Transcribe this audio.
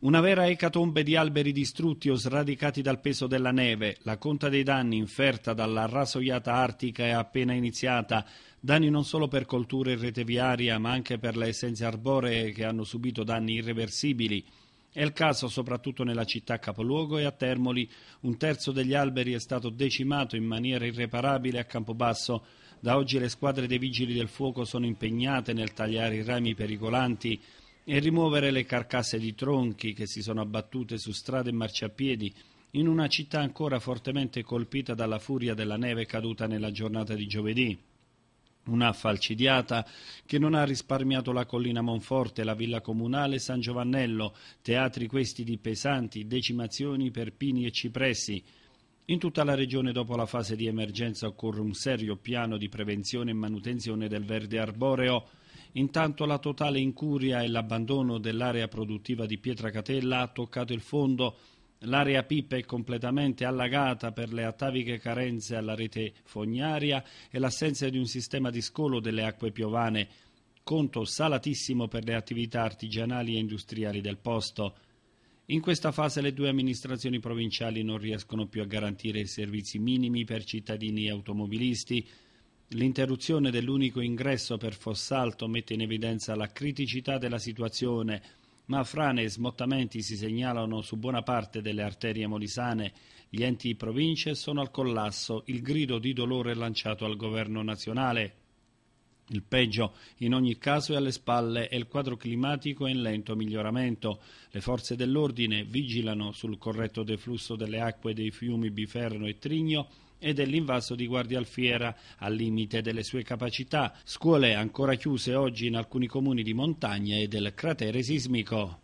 Una vera ecatombe di alberi distrutti o sradicati dal peso della neve, la conta dei danni inferta dalla rasoiata artica è appena iniziata, danni non solo per colture e rete viaria, ma anche per le essenze arboree che hanno subito danni irreversibili. È il caso soprattutto nella città capoluogo e a Termoli. Un terzo degli alberi è stato decimato in maniera irreparabile a Campobasso. Da oggi le squadre dei vigili del fuoco sono impegnate nel tagliare i rami pericolanti e rimuovere le carcasse di tronchi che si sono abbattute su strade e marciapiedi in una città ancora fortemente colpita dalla furia della neve caduta nella giornata di giovedì. Una falcidiata che non ha risparmiato la collina Monforte, la villa comunale San Giovannello, teatri questi di pesanti decimazioni per pini e cipressi. In tutta la regione dopo la fase di emergenza occorre un serio piano di prevenzione e manutenzione del verde arboreo Intanto la totale incuria e l'abbandono dell'area produttiva di Pietracatella ha toccato il fondo. L'area PIP è completamente allagata per le attaviche carenze alla rete fognaria e l'assenza di un sistema di scolo delle acque piovane. Conto salatissimo per le attività artigianali e industriali del posto. In questa fase le due amministrazioni provinciali non riescono più a garantire i servizi minimi per cittadini e automobilisti, L'interruzione dell'unico ingresso per Fossalto mette in evidenza la criticità della situazione, ma frane e smottamenti si segnalano su buona parte delle arterie molisane. Gli enti province sono al collasso, il grido di dolore lanciato al governo nazionale. Il peggio in ogni caso è alle spalle e il quadro climatico è in lento miglioramento. Le forze dell'ordine vigilano sul corretto deflusso delle acque dei fiumi Biferno e Trigno e dell'invaso di Guardia Alfiera al limite delle sue capacità, scuole ancora chiuse oggi in alcuni comuni di montagna e del cratere sismico.